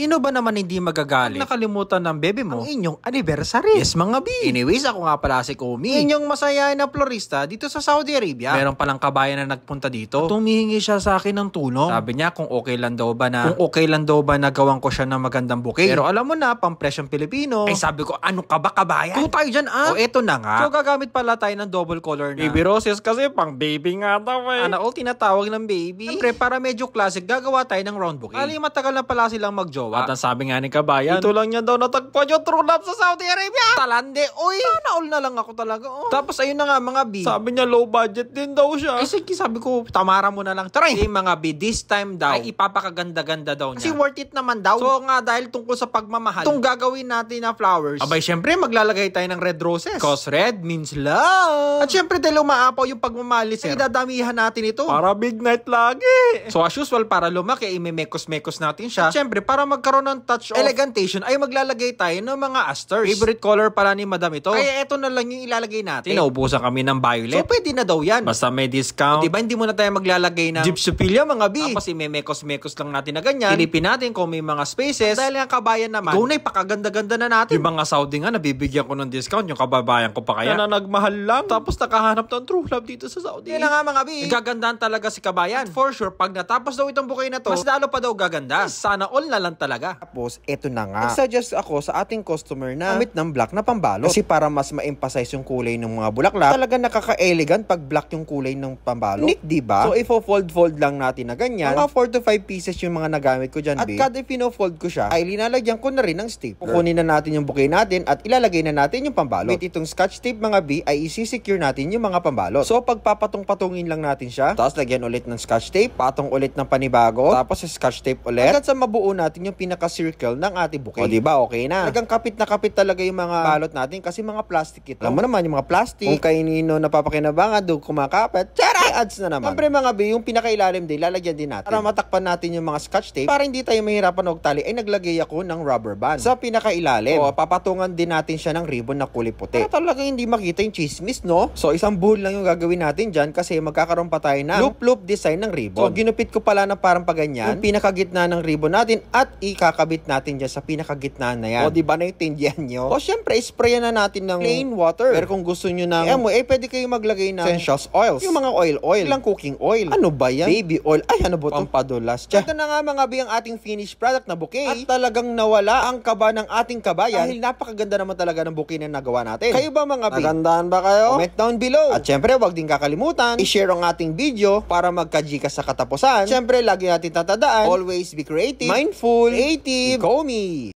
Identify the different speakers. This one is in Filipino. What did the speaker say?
Speaker 1: Sino ba naman hindi magagalit? Nakalimutan ng bebe mo ang inyong anniversary. Yes, mga B. Anyways, ako nga pala si Komi. Inyong masaya na florista dito sa Saudi Arabia. Meron palang kabayan na nagpunta dito. At tumihingi siya sa akin ng tulong. Sabi niya kung okay lang daw ba na kung okay lang daw ba na gawan ko siya ng magandang bouquet. Pero alam mo na, pampresyong Pilipino. Ay sabi ko, ano ka ba kabayan? Kung tayo dyan ah. O eto na nga. So gagamit pala tayo ng double color na. Baby roses kasi pang baby nga daw eh. Ano all tinatawag ng baby? Siyempre, para medyo classic, gagawa tayo ng round bouquet. Kali matagal na pala silang mag -job jowa. At ah. sabi nga ni Kabayan, ito lang niya daw natagpuan yung true love sa Saudi Arabia. Talande, oy! Sana ah, all na lang ako talaga, oh. Tapos ayun na nga mga B. Sabi niya low budget din daw siya. Eh sige, sabi ko, tamara mo na lang. Try! Hindi eh, mga B, this time daw, ay ipapakaganda-ganda daw niya. Kasi worth it naman daw. So nga, dahil tungkol sa pagmamahal, itong gagawin natin na flowers. Abay, syempre, maglalagay tayo ng red roses. Cause red means love. At syempre, dahil umaapaw yung pagmamahal Sir, ay dadamihan natin ito. Para big night lagi. So as usual, para lumaki, imemekos-mekos eh, natin siya. At syempre, para mag magkaroon ng touch of elegantation ay maglalagay tayo ng mga asters. Favorite color pala ni Madam ito. Kaya ito na lang yung ilalagay natin. Tinaubusan kami ng violet. So pwede na daw yan. Basta may discount. O, diba hindi muna tayo maglalagay ng gypsophilia mga B. Tapos imemekos-mekos lang natin na ganyan. Silipin natin kung may mga spaces. At dahil ang kabayan naman, go na ipakaganda-ganda na natin. Yung mga Saudi nga nabibigyan ko ng discount yung kababayan ko pa kaya. Na, nagmahal lang. Tapos nakahanap ng true love dito sa Saudi. Kaya nga mga B. Nagagandahan talaga si kabayan. At for sure, pag natapos daw itong bukay na to, mas lalo pa daw gaganda. Sana all na lang talaga. Tapos, eto na nga. Nag-suggest ako sa ating customer na gamit ng black na pambalot. Kasi para mas ma-emphasize yung kulay ng mga bulaklak, talaga nakaka-elegant pag black yung kulay ng pambalot. Unique, di ba? So, ifo-fold-fold lang natin na ganyan. Mga 4 to 5 pieces yung mga nagamit ko dyan, At babe. kada fino-fold ko siya, ay linalagyan ko na rin ng stapler. Kukunin na natin yung bouquet natin at ilalagay na natin yung pambalot. With itong scotch tape, mga B, ay isi-secure natin yung mga pambalot. So, pagpapatong-patungin lang natin siya, tapos lagyan ulit ng scotch tape, patong ulit ng panibago, tapos scotch tape ulit, At sa mabuo natin yung yung pinaka-circle ng ating bouquet. O di ba? Okay na. Talagang kapit na kapit talaga yung mga balot natin kasi mga plastic ito. Alam mo naman yung mga plastic. Kung kainino napapakinabangan, doon kumakapit. Tara! Ads na naman. Siyempre mga B, yung pinakailalim din, lalagyan din natin. Para matakpan natin yung mga scotch tape. Para hindi tayo mahirapan tali ay naglagay ako ng rubber band. Sa pinakailalim. O, papatungan din natin siya ng ribbon na kulay puti. Para talaga hindi makita yung chismis, no? So, isang buhol lang yung gagawin natin dyan kasi magkakaroon pa tayo ng loop-loop design ng ribbon. So, ginupit ko pala na parang paganyan yung pinakagitna ng ribbon natin at ikakabit natin dyan sa pinakagitna na yan. O, di ba naintindihan nyo? O, syempre, sprayan na natin ng plain water. Pero kung gusto nyo ng emo, eh, pwede kayong maglagay ng essentials oils. Yung mga oil-oil. Ilang cooking oil. Ano ba yan? Baby oil. Ay, ano ba ito? Pampadulas. Ito na nga mga bi ating finished product na bouquet. At talagang nawala ang kaba ng ating kabayan. Dahil napakaganda naman talaga ng bouquet na nagawa natin. Kayo ba mga bi? Nagandahan ba kayo? Comment down below. At syempre, wag din kakalimutan, i-share ang ating video para magka-G magkajika sa katapusan. Syempre, lagi natin tatandaan, always be creative, mindful, Cool. 80. Komi.